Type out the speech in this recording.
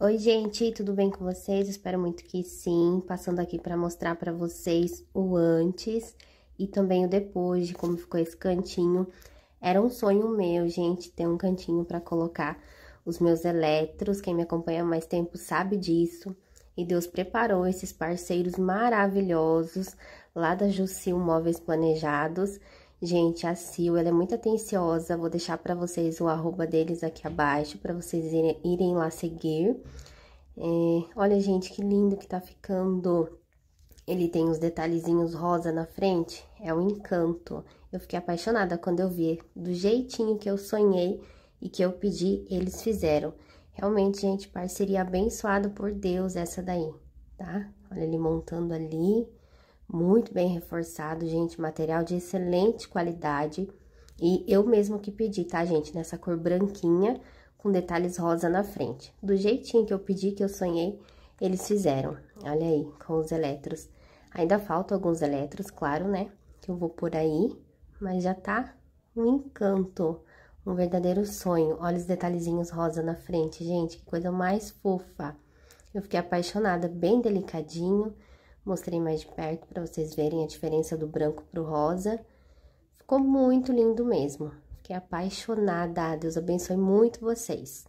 Oi, gente, tudo bem com vocês? Espero muito que sim. Passando aqui para mostrar para vocês o antes e também o depois de como ficou esse cantinho. Era um sonho meu, gente, ter um cantinho para colocar os meus eletros. Quem me acompanha há mais tempo sabe disso. E Deus preparou esses parceiros maravilhosos lá da Jussil Móveis Planejados Gente, a Sil, ela é muito atenciosa. Vou deixar para vocês o arroba deles aqui abaixo, para vocês irem, lá seguir. É, olha, gente, que lindo que tá ficando. Ele tem os detalhezinhos rosa na frente, é um encanto. Eu fiquei apaixonada quando eu vi, do jeitinho que eu sonhei e que eu pedi, eles fizeram. Realmente, gente, parceria abençoada por Deus essa daí, tá? Olha ele montando ali muito bem reforçado, gente, material de excelente qualidade. E eu mesmo que pedi, tá, gente, nessa cor branquinha com detalhes rosa na frente. Do jeitinho que eu pedi, que eu sonhei, eles fizeram. Olha aí, com os eletros. Ainda faltam alguns eletros, claro, né, que eu vou por aí, mas já tá um encanto, um verdadeiro sonho. Olha os detalhezinhos rosa na frente, gente, que coisa mais fofa. Eu fiquei apaixonada, bem delicadinho. Mostrei mais de perto para vocês verem a diferença do branco pro rosa. Ficou muito lindo mesmo. Fiquei apaixonada. Deus abençoe muito vocês.